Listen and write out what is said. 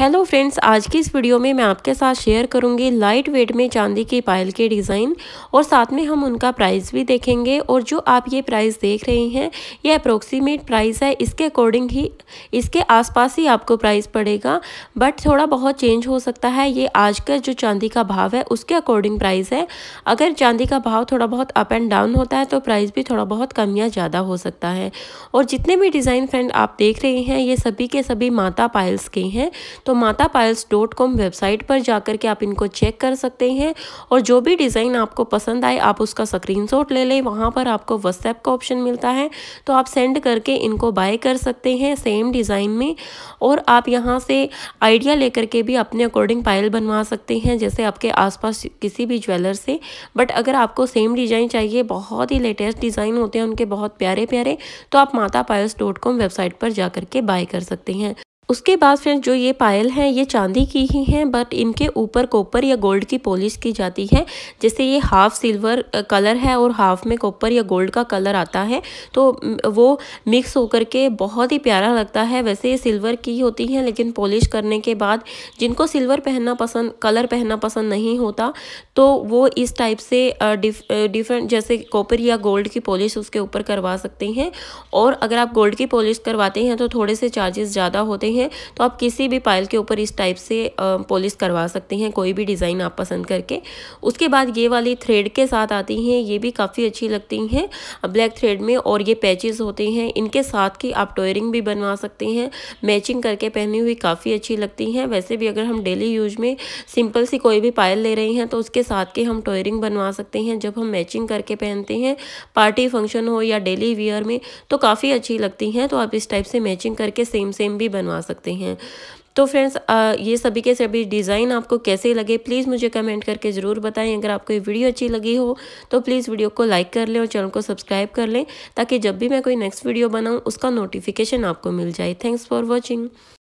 hello friends आज की इस वीडियो में मैं आपके साथ शेयर करूंगी लाइट वेट में चांदी की पायल के डिज़ाइन और साथ में हम उनका प्राइस भी देखेंगे और जो आप ये प्राइस देख रहे हैं ये अप्रोक्सीमेट प्राइस है इसके अकॉर्डिंग ही इसके आसपास ही आपको प्राइस पड़ेगा बट थोड़ा बहुत चेंज हो सकता है ये आज का जो चांदी का भाव है उसके अकॉर्डिंग प्राइस है अगर चांदी का भाव थोड़ा बहुत अप एंड डाउन होता है तो प्राइस भी थोड़ा बहुत कम या ज़्यादा हो सकता है और जितने भी डिज़ाइन फ्रेंड आप देख रहे हैं ये सभी के सभी माता पायल्स के हैं तो तो माता पायल्स डॉट कॉम वेबसाइट पर जाकर के आप इनको चेक कर सकते हैं और जो भी डिज़ाइन आपको पसंद आए आप उसका स्क्रीन ले लें वहाँ पर आपको व्हाट्सएप का ऑप्शन मिलता है तो आप सेंड करके इनको बाय कर सकते हैं सेम डिज़ाइन में और आप यहाँ से आइडिया लेकर के भी अपने अकॉर्डिंग पायल बनवा सकते हैं जैसे आपके आसपास किसी भी ज्वेलर से बट अगर आपको सेम डिज़ाइन चाहिए बहुत ही लेटेस्ट डिज़ाइन होते हैं उनके बहुत प्यारे प्यारे तो आप माता पायल्स डॉट कॉम वेबसाइट पर जा करके बाय कर सकते हैं उसके बाद फ्रेंड्स जो ये पायल हैं ये चांदी की ही हैं बट इनके ऊपर कॉपर या गोल्ड की पॉलिश की जाती है जैसे ये हाफ सिल्वर कलर है और हाफ में कॉपर या गोल्ड का कलर आता है तो वो मिक्स होकर के बहुत ही प्यारा लगता है वैसे ये सिल्वर की होती हैं लेकिन पॉलिश करने के बाद जिनको सिल्वर पहनना पसंद कलर पहनना पसंद नहीं होता तो वो इस टाइप से डिफरेंट दिफ, जैसे कॉपर या गोल्ड की पॉलिश उसके ऊपर करवा सकते हैं और अगर आप गोल्ड की पॉलिश करवाते हैं तो थोड़े से चार्जेस ज़्यादा होते हैं है तो आप किसी भी पायल के ऊपर इस टाइप से पॉलिश करवा सकते हैं कोई भी डिज़ाइन आप पसंद करके उसके बाद ये वाली थ्रेड के साथ आती हैं ये भी काफ़ी अच्छी लगती हैं ब्लैक थ्रेड में और ये पैचेस होते हैं इनके साथ की आप टोयरिंग भी बनवा सकते हैं मैचिंग करके पहनी हुई काफ़ी अच्छी लगती हैं वैसे भी अगर हम डेली यूज में सिंपल सी कोई भी पायल ले रहे हैं तो उसके साथ के हम टोयरिंग बनवा सकते हैं जब हम मैचिंग करके पहनते हैं पार्टी फंक्शन हो या डेली वियर में तो काफ़ी अच्छी लगती हैं तो आप इस टाइप से मैचिंग करके सेम सेम भी बनवा सकते सकते हैं तो फ्रेंड्स ये सभी के सभी डिज़ाइन आपको कैसे लगे प्लीज़ मुझे कमेंट करके ज़रूर बताएं अगर आपको ये वीडियो अच्छी लगी हो तो प्लीज़ वीडियो को लाइक कर लें और चैनल को सब्सक्राइब कर लें ताकि जब भी मैं कोई नेक्स्ट वीडियो बनाऊँ उसका नोटिफिकेशन आपको मिल जाए थैंक्स फॉर वॉचिंग